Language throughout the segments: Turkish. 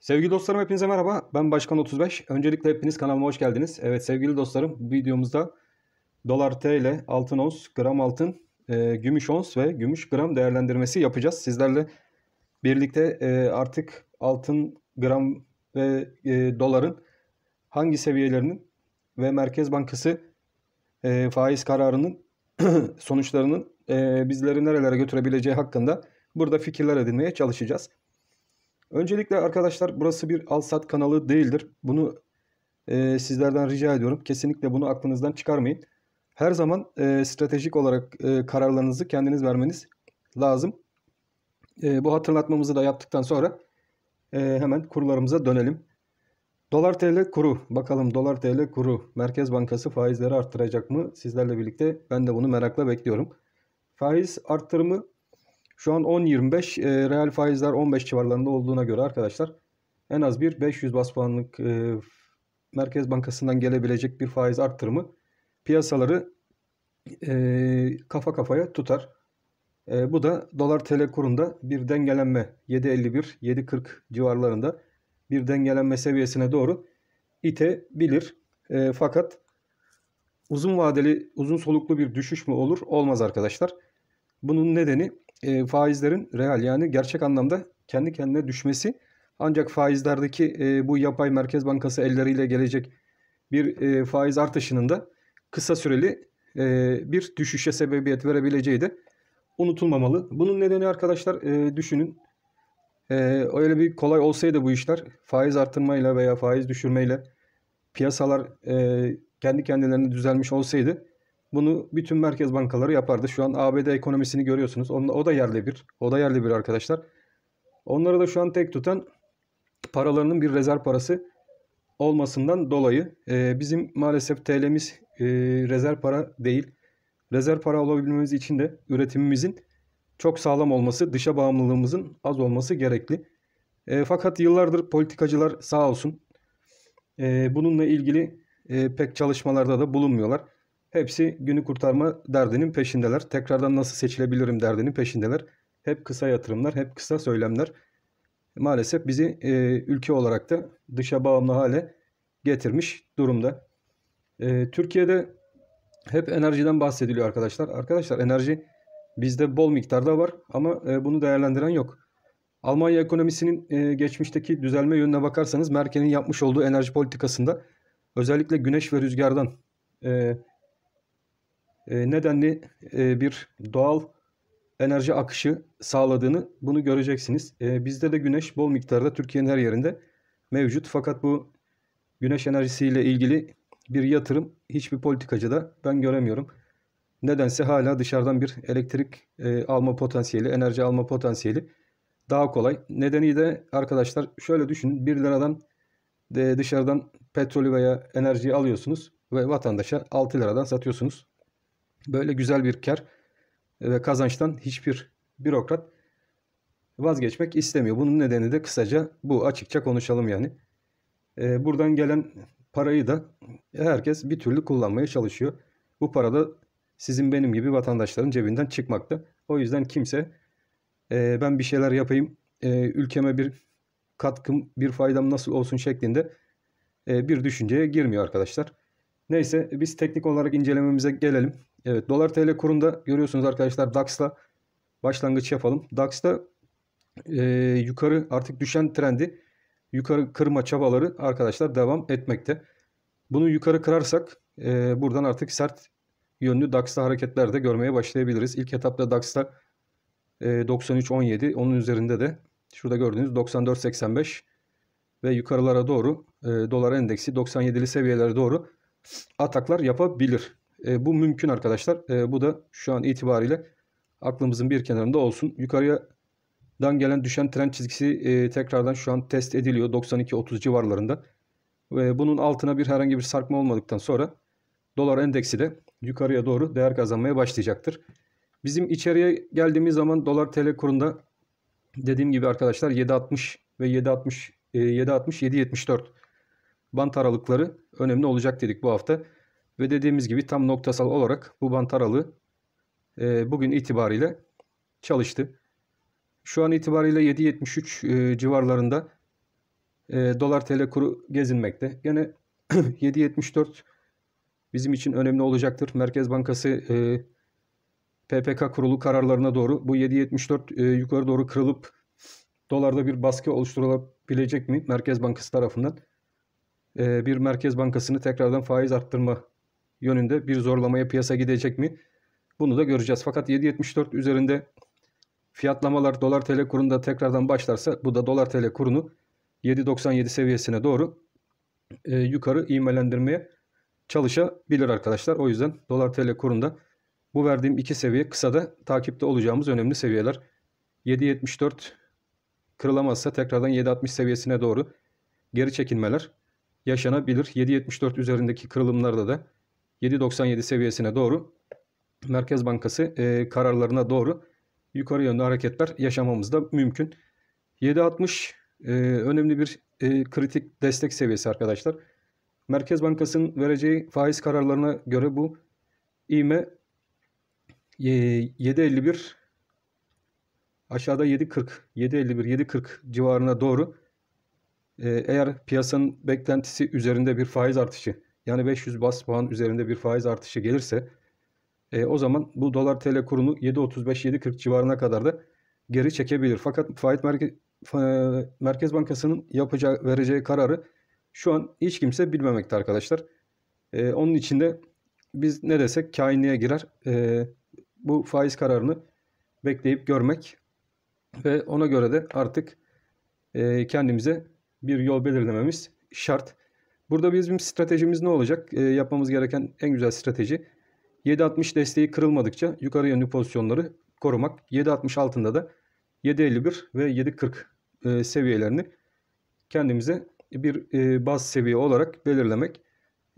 Sevgili dostlarım hepinize merhaba. Ben Başkan 35. Öncelikle hepiniz kanalıma hoş geldiniz. Evet sevgili dostlarım bu videomuzda dolar TL, altın ons, gram altın, e, gümüş ons ve gümüş gram değerlendirmesi yapacağız. Sizlerle birlikte e, artık altın, gram ve e, doların hangi seviyelerinin ve Merkez Bankası e, faiz kararının sonuçlarının e, bizleri nerelere götürebileceği hakkında burada fikirler edinmeye çalışacağız. Öncelikle arkadaşlar burası bir Alsat kanalı değildir. Bunu e, sizlerden rica ediyorum. Kesinlikle bunu aklınızdan çıkarmayın. Her zaman e, stratejik olarak e, kararlarınızı kendiniz vermeniz lazım. E, bu hatırlatmamızı da yaptıktan sonra e, hemen kurlarımıza dönelim. Dolar TL kuru. Bakalım dolar TL kuru. Merkez Bankası faizleri arttıracak mı? Sizlerle birlikte ben de bunu merakla bekliyorum. Faiz arttırımı şu an 10.25 e, reel faizler 15 civarlarında olduğuna göre arkadaşlar en az bir 500 bas puanlık e, Merkez Bankası'ndan gelebilecek bir faiz arttırımı piyasaları e, kafa kafaya tutar. E, bu da dolar tl kurunda bir dengelenme 7.51-7.40 civarlarında bir dengelenme seviyesine doğru itebilir. E, fakat uzun vadeli uzun soluklu bir düşüş mü olur olmaz arkadaşlar. Bunun nedeni e, faizlerin real yani gerçek anlamda kendi kendine düşmesi ancak faizlerdeki e, bu yapay merkez bankası elleriyle gelecek bir e, faiz artışının da kısa süreli e, bir düşüşe sebebiyet verebileceği de unutulmamalı. Bunun nedeni arkadaşlar e, düşünün. E, öyle bir kolay olsaydı bu işler faiz artırmayla veya faiz düşürmeyle piyasalar e, kendi kendilerini düzelmiş olsaydı bunu bütün merkez bankaları yapardı. Şu an ABD ekonomisini görüyorsunuz. Onunla, o da yerli bir. O da yerli bir arkadaşlar. Onları da şu an tek tutan paralarının bir rezerv parası olmasından dolayı e, bizim maalesef TL'miz e, rezerv para değil. Rezerv para olabilmemiz için de üretimimizin çok sağlam olması, dışa bağımlılığımızın az olması gerekli. E, fakat yıllardır politikacılar sağ olsun e, bununla ilgili e, pek çalışmalarda da bulunmuyorlar. Hepsi günü kurtarma derdinin peşindeler. Tekrardan nasıl seçilebilirim derdinin peşindeler. Hep kısa yatırımlar, hep kısa söylemler. Maalesef bizi e, ülke olarak da dışa bağımlı hale getirmiş durumda. E, Türkiye'de hep enerjiden bahsediliyor arkadaşlar. Arkadaşlar enerji bizde bol miktarda var ama e, bunu değerlendiren yok. Almanya ekonomisinin e, geçmişteki düzelme yönüne bakarsanız Merkel'in yapmış olduğu enerji politikasında özellikle güneş ve rüzgardan e, ee, nedenli e, bir doğal enerji akışı sağladığını bunu göreceksiniz. Ee, bizde de güneş bol miktarda Türkiye'nin her yerinde mevcut. Fakat bu güneş enerjisiyle ilgili bir yatırım hiçbir politikacı da ben göremiyorum. Nedense hala dışarıdan bir elektrik e, alma potansiyeli, enerji alma potansiyeli daha kolay. Nedeni de arkadaşlar şöyle düşünün. 1 liradan e, dışarıdan petrolü veya enerjiyi alıyorsunuz ve vatandaşa 6 liradan satıyorsunuz. Böyle güzel bir kar ve kazançtan hiçbir bürokrat vazgeçmek istemiyor. Bunun nedeni de kısaca bu açıkça konuşalım yani. E, buradan gelen parayı da herkes bir türlü kullanmaya çalışıyor. Bu para da sizin benim gibi vatandaşların cebinden çıkmakta. O yüzden kimse e, ben bir şeyler yapayım, e, ülkeme bir katkım, bir faydam nasıl olsun şeklinde e, bir düşünceye girmiyor arkadaşlar. Neyse biz teknik olarak incelememize gelelim. Evet dolar TL kurunda görüyorsunuz arkadaşlar DAX'la başlangıç yapalım. DAX'ta e, yukarı artık düşen trendi yukarı kırma çabaları arkadaşlar devam etmekte. Bunu yukarı kırarsak e, buradan artık sert yönlü DAX'ta hareketler de görmeye başlayabiliriz. İlk etapta DAX'ta e, 93.17 onun üzerinde de şurada gördüğünüz 94.85 ve yukarılara doğru e, dolar endeksi 97'li seviyelere doğru ataklar yapabilir. E, bu mümkün arkadaşlar. E, bu da şu an itibariyle aklımızın bir kenarında olsun. Yukarıdan gelen düşen trend çizgisi e, tekrardan şu an test ediliyor. 92-30 civarlarında. Ve bunun altına bir herhangi bir sarkma olmadıktan sonra dolar endeksi de yukarıya doğru değer kazanmaya başlayacaktır. Bizim içeriye geldiğimiz zaman dolar tl kurunda dediğim gibi arkadaşlar 7.60 ve 7.60 7.60 7.74 bant aralıkları önemli olacak dedik bu hafta. Ve dediğimiz gibi tam noktasal olarak bu bant aralığı e, bugün itibariyle çalıştı. Şu an itibariyle 7.73 e, civarlarında e, dolar tl kuru gezinmekte. Yine 7.74 bizim için önemli olacaktır. Merkez Bankası e, PPK kurulu kararlarına doğru bu 7.74 e, yukarı doğru kırılıp dolarda bir baskı oluşturulabilecek mi Merkez Bankası tarafından? E, bir Merkez Bankası'nı tekrardan faiz arttırma yönünde bir zorlamaya piyasa gidecek mi? Bunu da göreceğiz. Fakat 7.74 üzerinde fiyatlamalar dolar tl kurunda tekrardan başlarsa bu da dolar tl kurunu 7.97 seviyesine doğru e, yukarı ivmelendirmeye çalışabilir arkadaşlar. O yüzden dolar tl kurunda bu verdiğim iki seviye kısada takipte olacağımız önemli seviyeler. 7.74 kırılamazsa tekrardan 7.60 seviyesine doğru geri çekilmeler yaşanabilir. 7.74 üzerindeki kırılımlarda da 7.97 seviyesine doğru Merkez Bankası e, kararlarına doğru yukarı yönlü hareketler yaşamamızda mümkün. 7.60 e, önemli bir e, kritik destek seviyesi arkadaşlar. Merkez Bankası'nın vereceği faiz kararlarına göre bu iğme 7.51 e, aşağıda 7.40 7.51 7.40 civarına doğru e, eğer piyasanın beklentisi üzerinde bir faiz artışı yani 500 bas puan üzerinde bir faiz artışı gelirse e, o zaman bu dolar TL kurunu 7.35-7.40 civarına kadar da geri çekebilir. Fakat Faiz Merkez, e, Merkez Bankası'nın yapacağı, vereceği kararı şu an hiç kimse bilmemekte arkadaşlar. E, onun için de biz ne desek kainliğe girer. E, bu faiz kararını bekleyip görmek ve ona göre de artık e, kendimize bir yol belirlememiz şart. Burada bizim stratejimiz ne olacak? E, yapmamız gereken en güzel strateji 7.60 desteği kırılmadıkça yukarı yönlü pozisyonları korumak. 7.60 altında da 7.51 ve 7.40 e, seviyelerini kendimize bir e, baz seviye olarak belirlemek.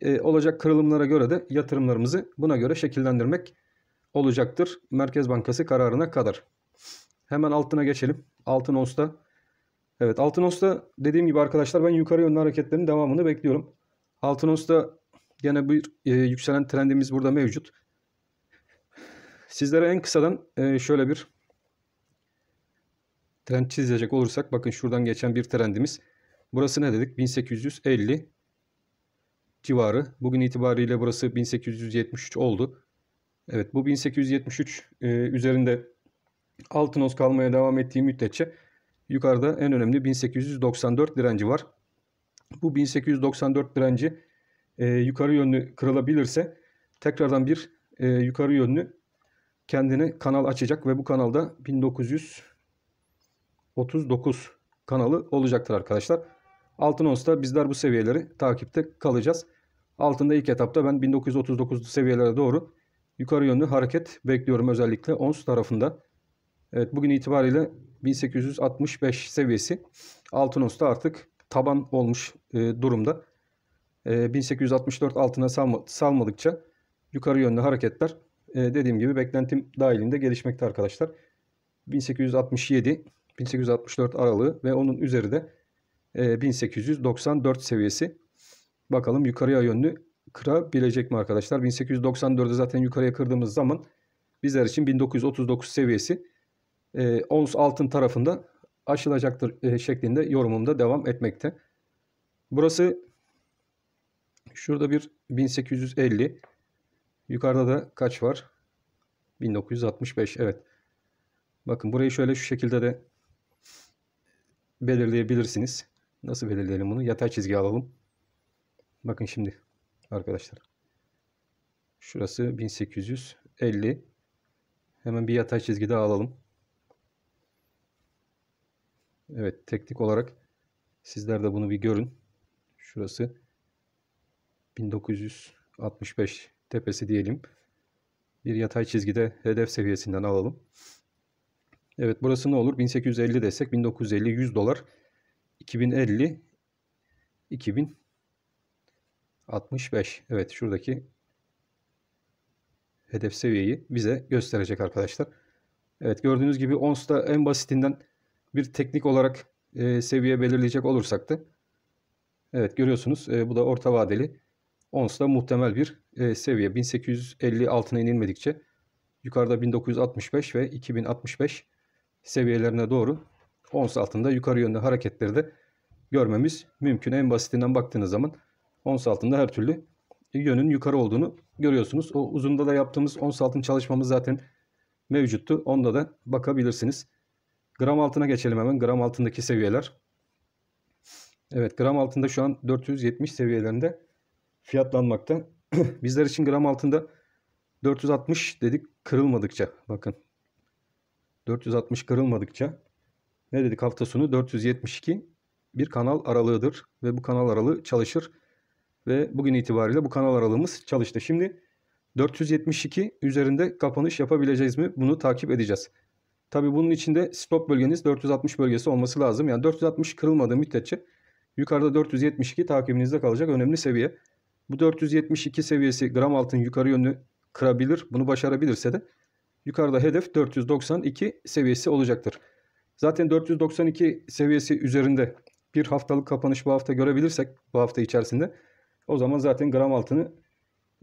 E, olacak kırılımlara göre de yatırımlarımızı buna göre şekillendirmek olacaktır. Merkez Bankası kararına kadar. Hemen altına geçelim. Altın onsta Evet Altınos'ta dediğim gibi arkadaşlar ben yukarı yönlü hareketlerin devamını bekliyorum. Altınos'ta gene bir e, yükselen trendimiz burada mevcut. Sizlere en kısadan e, şöyle bir trend çizecek olursak bakın şuradan geçen bir trendimiz. Burası ne dedik? 1850 civarı. Bugün itibariyle burası 1873 oldu. Evet bu 1873 e, üzerinde Altınos kalmaya devam ettiği müddetçe Yukarıda en önemli 1894 direnci var. Bu 1894 direnci e, yukarı yönlü kırılabilirse tekrardan bir e, yukarı yönlü kendini kanal açacak ve bu kanalda 1939 kanalı olacaktır arkadaşlar. Altın Ons'ta bizler bu seviyeleri takipte kalacağız. Altında ilk etapta ben 1939 seviyelere doğru yukarı yönlü hareket bekliyorum özellikle ONS tarafında. Evet bugün itibariyle 1865 seviyesi Altınos'ta artık taban olmuş e, durumda. E, 1864 altına salma, salmadıkça yukarı yönlü hareketler e, dediğim gibi beklentim dahilinde gelişmekte arkadaşlar. 1867 1864 aralığı ve onun üzeri de e, 1894 seviyesi. Bakalım yukarıya yönlü kırabilecek mi arkadaşlar? 1894'ü zaten yukarıya kırdığımız zaman bizler için 1939 seviyesi e, ons altın tarafında aşılacaktır e, şeklinde yorumumda devam etmekte. Burası şurada bir 1850 yukarıda da kaç var? 1965 evet. Bakın burayı şöyle şu şekilde de belirleyebilirsiniz. Nasıl belirleyelim bunu? Yatay çizgi alalım. Bakın şimdi arkadaşlar. Şurası 1850. Hemen bir yatay çizgi daha alalım. Evet teknik olarak sizler de bunu bir görün. Şurası 1965 tepesi diyelim. Bir yatay çizgide hedef seviyesinden alalım. Evet burası ne olur? 1850 desek 1950 100 dolar. 2050 2065. Evet şuradaki hedef seviyeyi bize gösterecek arkadaşlar. Evet gördüğünüz gibi ONS'da en basitinden bir teknik olarak e, seviye belirleyecek olursak da evet görüyorsunuz e, bu da orta vadeli ONS'da muhtemel bir e, seviye. 1850 altına inilmedikçe yukarıda 1965 ve 2065 seviyelerine doğru ons altında yukarı yönlü hareketleri de görmemiz mümkün. En basitinden baktığınız zaman ons altında her türlü yönün yukarı olduğunu görüyorsunuz. O uzunda da yaptığımız ons altın çalışmamız zaten mevcuttu. Onda da bakabilirsiniz. Gram altına geçelim hemen. Gram altındaki seviyeler. Evet gram altında şu an 470 seviyelerinde fiyatlanmakta. Bizler için gram altında 460 dedik kırılmadıkça bakın. 460 kırılmadıkça ne dedik hafta sonu 472 bir kanal aralığıdır ve bu kanal aralığı çalışır ve bugün itibariyle bu kanal aralığımız çalıştı. Şimdi 472 üzerinde kapanış yapabileceğiz mi? Bunu takip edeceğiz. Tabi bunun içinde stop bölgeniz 460 bölgesi olması lazım. Yani 460 kırılmadığı müddetçe yukarıda 472 takibinizde kalacak önemli seviye. Bu 472 seviyesi gram altın yukarı yönlü kırabilir. Bunu başarabilirse de yukarıda hedef 492 seviyesi olacaktır. Zaten 492 seviyesi üzerinde bir haftalık kapanış bu hafta görebilirsek bu hafta içerisinde o zaman zaten gram altını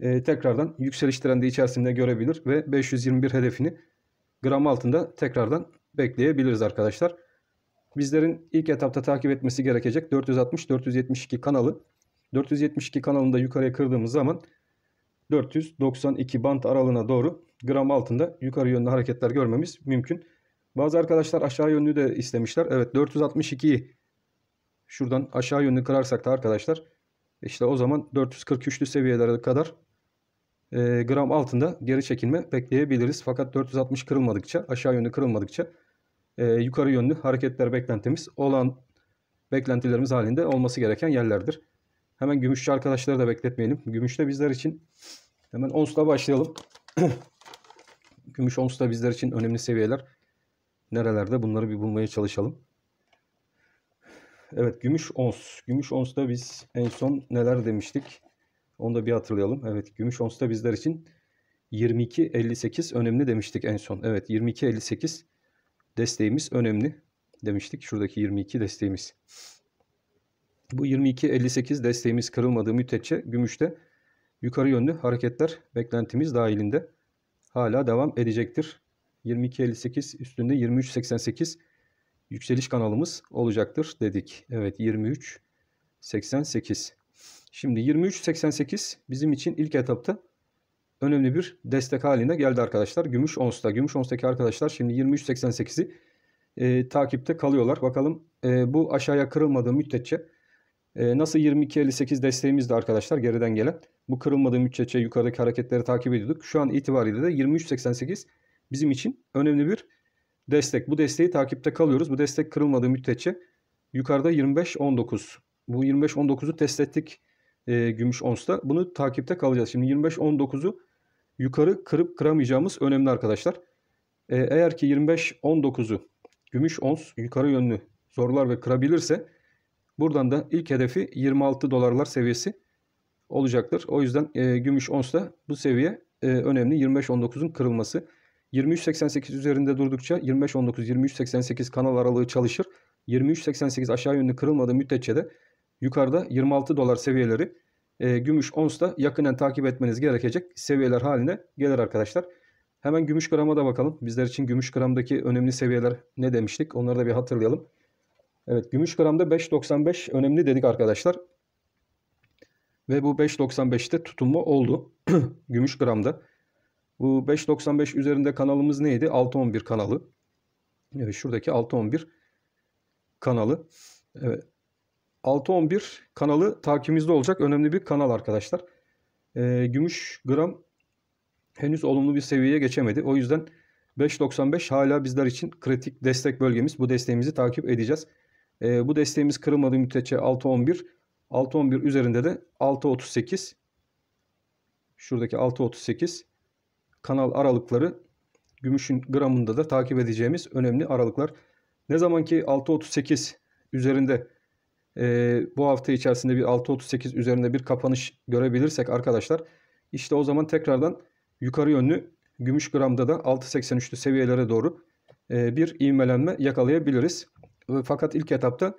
e, tekrardan yükseliş trendi içerisinde görebilir ve 521 hedefini gram altında tekrardan bekleyebiliriz arkadaşlar. Bizlerin ilk etapta takip etmesi gerekecek 460-472 kanalı. 472 kanalında yukarıya kırdığımız zaman 492 bant aralığına doğru gram altında yukarı yönlü hareketler görmemiz mümkün. Bazı arkadaşlar aşağı yönlü de istemişler. Evet 462'yi şuradan aşağı yönlü kırarsak da arkadaşlar işte o zaman 443'lü seviyelere kadar e, gram altında geri çekilme bekleyebiliriz. Fakat 460 kırılmadıkça aşağı yönlü kırılmadıkça e, yukarı yönlü hareketler beklentimiz olan beklentilerimiz halinde olması gereken yerlerdir. Hemen gümüşçü arkadaşları da bekletmeyelim. Gümüşte bizler için hemen onsla başlayalım. Gümüş ons da bizler için önemli seviyeler. Nerelerde bunları bir bulmaya çalışalım. Evet gümüş ons. Gümüş ons'ta biz en son neler demiştik? Onu da bir hatırlayalım. Evet gümüş onsta bizler için 22.58 önemli demiştik en son. Evet 22.58 desteğimiz önemli demiştik. Şuradaki 22 desteğimiz. Bu 22.58 desteğimiz kırılmadığı müddetçe gümüşte yukarı yönlü hareketler beklentimiz dahilinde hala devam edecektir. 22.58 üstünde 23.88 yükseliş kanalımız olacaktır dedik. Evet 23.88 Şimdi 23.88 bizim için ilk etapta önemli bir destek haline geldi arkadaşlar. Gümüş Ons'ta. Gümüş Ons'taki arkadaşlar şimdi 23.88'i e, takipte kalıyorlar. Bakalım e, bu aşağıya kırılmadığı müddetçe e, nasıl 22.58 desteğimizdi arkadaşlar geriden gelen. Bu kırılmadığı müddetçe yukarıdaki hareketleri takip ediyorduk. Şu an itibariyle de 23.88 bizim için önemli bir destek. Bu desteği takipte kalıyoruz. Bu destek kırılmadığı müddetçe yukarıda 25.19 bu 25-19'u test ettik e, gümüş onsta. Bunu takipte kalacağız. Şimdi 25-19'u yukarı kırıp kıramayacağımız önemli arkadaşlar. E, eğer ki 25-19'u gümüş ons yukarı yönlü zorlar ve kırabilirse buradan da ilk hedefi 26 dolarlar seviyesi olacaktır. O yüzden e, gümüş onsta bu seviye e, önemli. 25-19'un kırılması. 23.88 üzerinde durdukça 25 19 2388 kanal aralığı çalışır. 23.88 aşağı yönlü kırılmadığı müddetçe de yukarıda 26 dolar seviyeleri e, gümüş onsta yakından takip etmeniz gerekecek seviyeler haline gelir arkadaşlar. Hemen gümüş grama da bakalım. Bizler için gümüş gramdaki önemli seviyeler ne demiştik? Onları da bir hatırlayalım. Evet gümüş gramda 5.95 önemli dedik arkadaşlar. Ve bu 5.95'te tutunma oldu. gümüş gramda. Bu 5.95 üzerinde kanalımız neydi? 6.11 kanalı. Evet şuradaki 6.11 kanalı. Evet 611 kanalı takibimizde olacak. Önemli bir kanal arkadaşlar. E, gümüş gram henüz olumlu bir seviyeye geçemedi. O yüzden 5.95 hala bizler için kritik destek bölgemiz. Bu desteğimizi takip edeceğiz. E, bu desteğimiz kırılmadığı müddetçe 6.11 6.11 üzerinde de 6.38 şuradaki 6.38 kanal aralıkları gümüşün gramında da takip edeceğimiz önemli aralıklar. Ne zaman ki 6.38 üzerinde e, bu hafta içerisinde bir 6.38 üzerinde bir kapanış görebilirsek arkadaşlar işte o zaman tekrardan yukarı yönlü gümüş gramda da 6.83'lü seviyelere doğru e, bir ivmelenme yakalayabiliriz. Fakat ilk etapta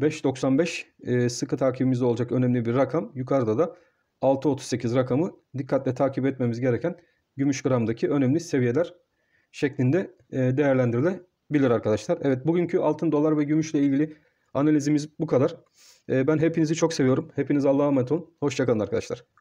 5.95 e, sıkı takibimizde olacak önemli bir rakam. Yukarıda da 6.38 rakamı dikkatle takip etmemiz gereken gümüş gramdaki önemli seviyeler şeklinde değerlendirilebilir arkadaşlar. Evet bugünkü altın, dolar ve gümüşle ilgili Analizimiz bu kadar. Ee, ben hepinizi çok seviyorum. Hepiniz Allah'a emanet olun. Hoşçakalın arkadaşlar.